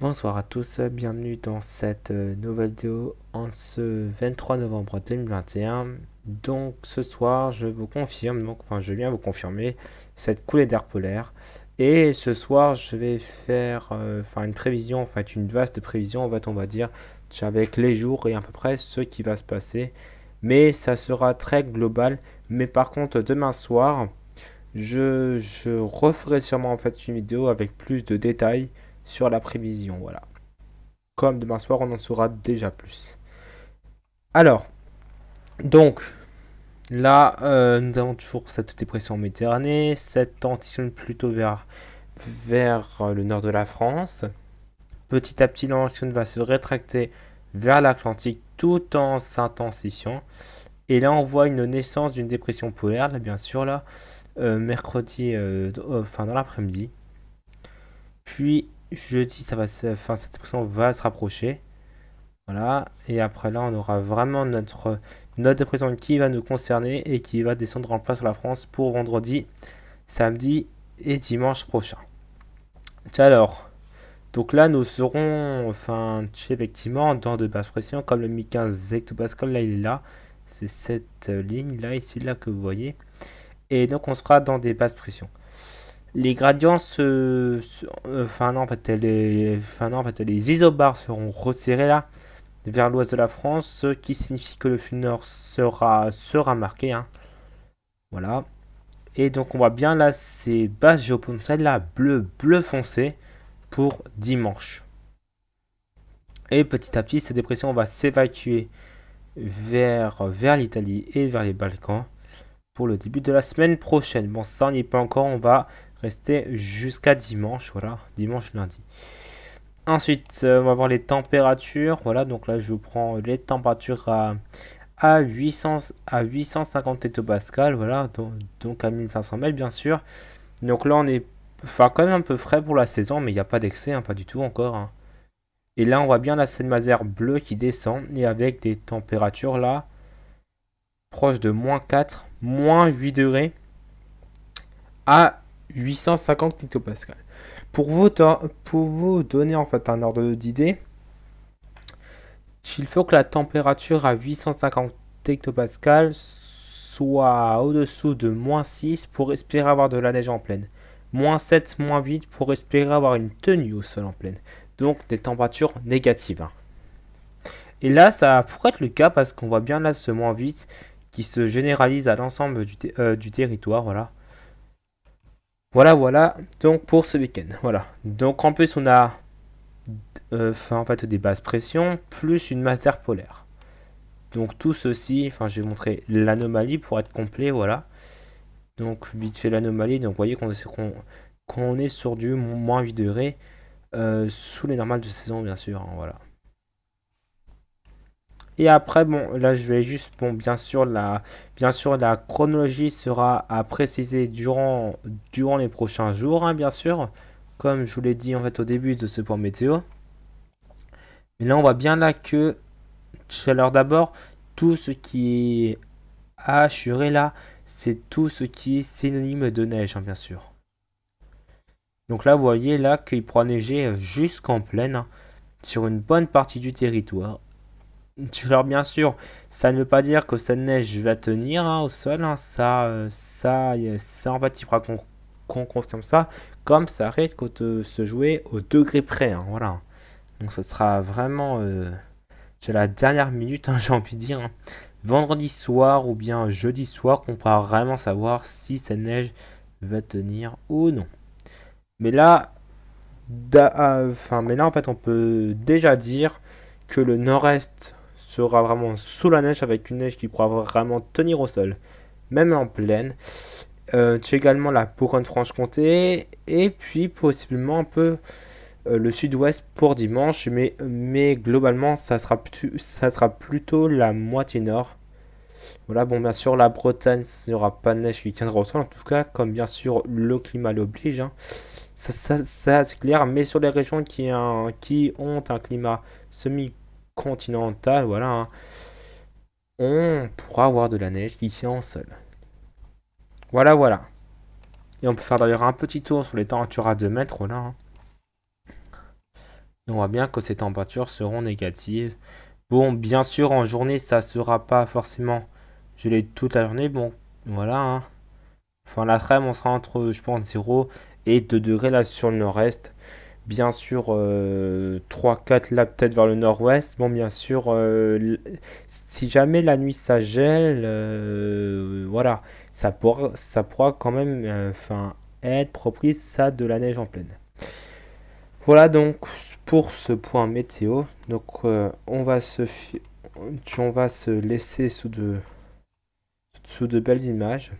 Bonsoir à tous, bienvenue dans cette euh, nouvelle vidéo en ce 23 novembre 2021. Donc ce soir, je vous confirme, donc enfin je viens vous confirmer cette coulée d'air polaire. Et ce soir, je vais faire euh, une prévision, en fait une vaste prévision, en fait on va dire avec les jours et à peu près ce qui va se passer. Mais ça sera très global. Mais par contre, demain soir, je, je referai sûrement en fait une vidéo avec plus de détails sur la prévision. Voilà. Comme demain soir, on en saura déjà plus. Alors, donc, là, euh, nous avons toujours cette dépression Méditerranée, cette tension plutôt vers, vers euh, le nord de la France. Petit à petit, l'ancienne va se rétracter vers l'Atlantique tout en s'intensifiant. Et là, on voit une naissance d'une dépression polaire, bien sûr, là, euh, mercredi, enfin dans l'après-midi. Puis jeudi, ça va se, enfin, cette pression va se rapprocher. Voilà. Et après là, on aura vraiment notre note de qui va nous concerner et qui va descendre en place sur la France pour vendredi, samedi et dimanche prochain. Alors, donc là, nous serons, enfin, effectivement, dans de basses pressions, comme le Mi15 hectopascal, là, il est là. C'est cette euh, ligne, là, ici, là, que vous voyez. Et donc, on sera dans des basses pressions les gradients se, euh, enfin non en fait les, enfin non, en fait les isobars seront resserrés là vers l'ouest de la France, ce qui signifie que le flux nord sera sera marqué. Hein. Voilà. Et donc on voit bien là ces bases géopontales là bleu bleu foncé pour dimanche. Et petit à petit cette dépression va s'évacuer vers vers l'Italie et vers les Balkans pour le début de la semaine prochaine. Bon ça n'y est pas encore, on va rester jusqu'à dimanche, voilà, dimanche lundi. Ensuite, euh, on va voir les températures, voilà, donc là je vous prends les températures à, à, 800, à 850 hectopascal, voilà, donc, donc, à 1500 mètres bien sûr. Donc là on est enfin, quand même un peu frais pour la saison, mais il n'y a pas d'excès, hein, pas du tout encore. Hein. Et là on voit bien la seine mazère bleue qui descend, et avec des températures là, proche de moins 4, moins 8 degrés, à 850 hectopascal. Pour vous, pour vous donner en fait un ordre d'idée, il faut que la température à 850 hectopascal soit au-dessous de moins 6 pour espérer avoir de la neige en pleine. Moins 7, moins 8 pour espérer avoir une tenue au sol en pleine. Donc des températures négatives. Hein. Et là, ça pourrait être le cas parce qu'on voit bien là ce moins 8 qui se généralise à l'ensemble du, euh, du territoire. Voilà. Voilà, voilà, donc pour ce week-end. Voilà. Donc en plus, on a euh, en fait, des basses pressions plus une masse d'air polaire. Donc tout ceci, enfin je vais montrer l'anomalie pour être complet, voilà. Donc vite fait l'anomalie, donc vous voyez qu'on est, est, sur du moins 8 degrés euh, sous les normales de saison bien sûr, hein, voilà. Et après, bon, là, je vais juste, bon, bien sûr, la, bien sûr, la chronologie sera à préciser durant, durant les prochains jours, hein, bien sûr, comme je vous l'ai dit en fait au début de ce point météo. Mais là, on voit bien là que, chaleur d'abord, tout ce qui est assuré là, c'est tout ce qui est synonyme de neige, hein, bien sûr. Donc là, vous voyez là qu'il pourra neiger jusqu'en pleine hein, sur une bonne partie du territoire. Alors bien sûr, ça ne veut pas dire que cette neige va tenir hein, au sol, hein. ça, euh, ça, en fait il faudra qu'on confirme ça, comme ça risque de se jouer au degré près, hein, voilà. Donc ça sera vraiment c'est euh, la dernière minute, j'ai envie de dire, vendredi soir ou bien jeudi soir qu'on pourra vraiment savoir si cette neige va tenir ou non. Mais là, euh, enfin, mais là en fait on peut déjà dire que le nord-est sera vraiment sous la neige avec une neige qui pourra vraiment tenir au sol, même en pleine. Euh, tu également la Bourgogne-Franche-Comté et puis possiblement un peu euh, le sud-ouest pour dimanche, mais, mais globalement ça sera, ça sera plutôt la moitié nord. Voilà, bon, bien sûr, la Bretagne, n'aura pas de neige qui tiendra au sol, en tout cas, comme bien sûr le climat l'oblige. Hein. Ça, c'est clair, mais sur les régions qui, hein, qui ont un climat semi Continental, voilà, hein, on pourra avoir de la neige ici en sol. Voilà, voilà. Et on peut faire d'ailleurs un petit tour sur les températures à 2 mètres, voilà. Hein. on voit bien que ces températures seront négatives. Bon, bien sûr, en journée, ça sera pas forcément gelé toute la journée. Bon, voilà. Hein. Enfin, la trêve, on sera entre, je pense, 0 et 2 degrés là sur le nord-est bien sûr 3-4 euh, là peut-être vers le nord-ouest. Bon, bien sûr, euh, si jamais la nuit ça gèle, euh, voilà, ça pourra, ça pourra quand même enfin être propice ça de la neige en pleine. Voilà donc pour ce point météo. Donc on va se on va se laisser sous de sous de belles images.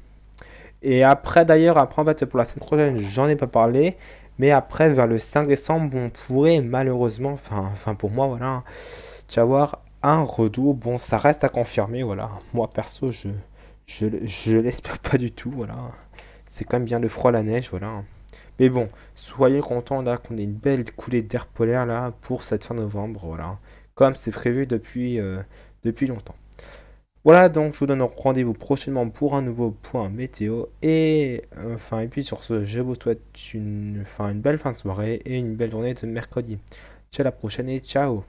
Et après d'ailleurs après en fait pour la semaine prochaine j'en ai pas parlé mais après, vers le 5 décembre, on pourrait malheureusement, enfin pour moi, voilà, avoir un redout. Bon, ça reste à confirmer, voilà. Moi perso, je, je, je l'espère pas du tout, voilà. C'est quand même bien le froid, la neige, voilà. Mais bon, soyez contents là qu'on ait une belle coulée d'air polaire là pour cette fin novembre, voilà. Comme c'est prévu depuis, euh, depuis longtemps. Voilà, donc je vous donne rendez-vous prochainement pour un nouveau point météo. Et enfin, et puis sur ce, je vous souhaite une, une belle fin de soirée et une belle journée de mercredi. Ciao la prochaine et ciao